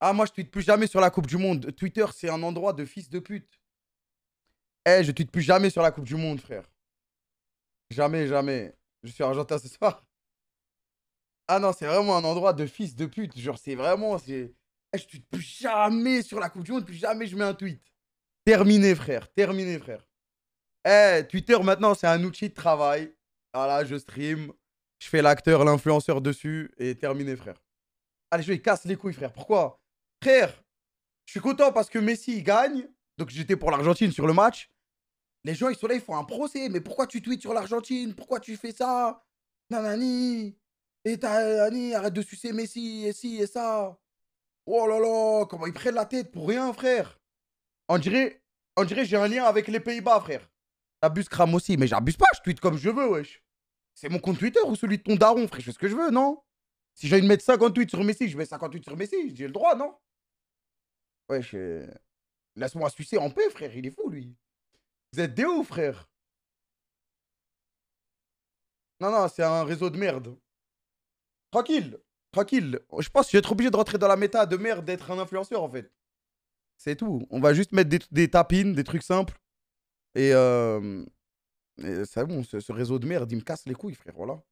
Ah, moi, je tweete plus jamais sur la Coupe du Monde. Twitter, c'est un endroit de fils de pute. Eh, je tweete plus jamais sur la Coupe du Monde, frère. Jamais, jamais. Je suis argentin ce soir. Ah non, c'est vraiment un endroit de fils de pute. Genre, c'est vraiment. Eh, je tweete plus jamais sur la Coupe du Monde, plus jamais je mets un tweet. Terminé, frère. Terminé, frère. Eh, Twitter, maintenant, c'est un outil de travail. Voilà, je stream. Je fais l'acteur, l'influenceur dessus. Et terminé, frère. Allez, je vais casse les couilles, frère. Pourquoi Frère, je suis content parce que Messi gagne. Donc j'étais pour l'Argentine sur le match. Les gens, ils sont là, ils font un procès. Mais pourquoi tu tweets sur l'Argentine Pourquoi tu fais ça Nanani Et arrête de sucer Messi, et ci, et ça. Oh là là, comment ils prennent la tête pour rien, frère. On dirait, on dirait j'ai un lien avec les Pays-Bas, frère. T'abuses crame aussi, mais j'abuse pas, je tweete comme je veux, wesh. C'est mon compte Twitter ou celui de ton daron, frère, je fais ce que je veux, non Si j'ai envie mettre 50 tweets sur Messi, je mets 50 tweets sur Messi, j'ai le droit, non Wesh, euh, laisse-moi sucer en paix, frère. Il est fou, lui. Vous êtes des frère. Non, non, c'est un réseau de merde. Tranquille, tranquille. Je pense que je vais être obligé de rentrer dans la méta de merde d'être un influenceur, en fait. C'est tout. On va juste mettre des, des tapines, des trucs simples. Et, euh, c'est bon, ce, ce réseau de merde, il me casse les couilles, frère. Voilà.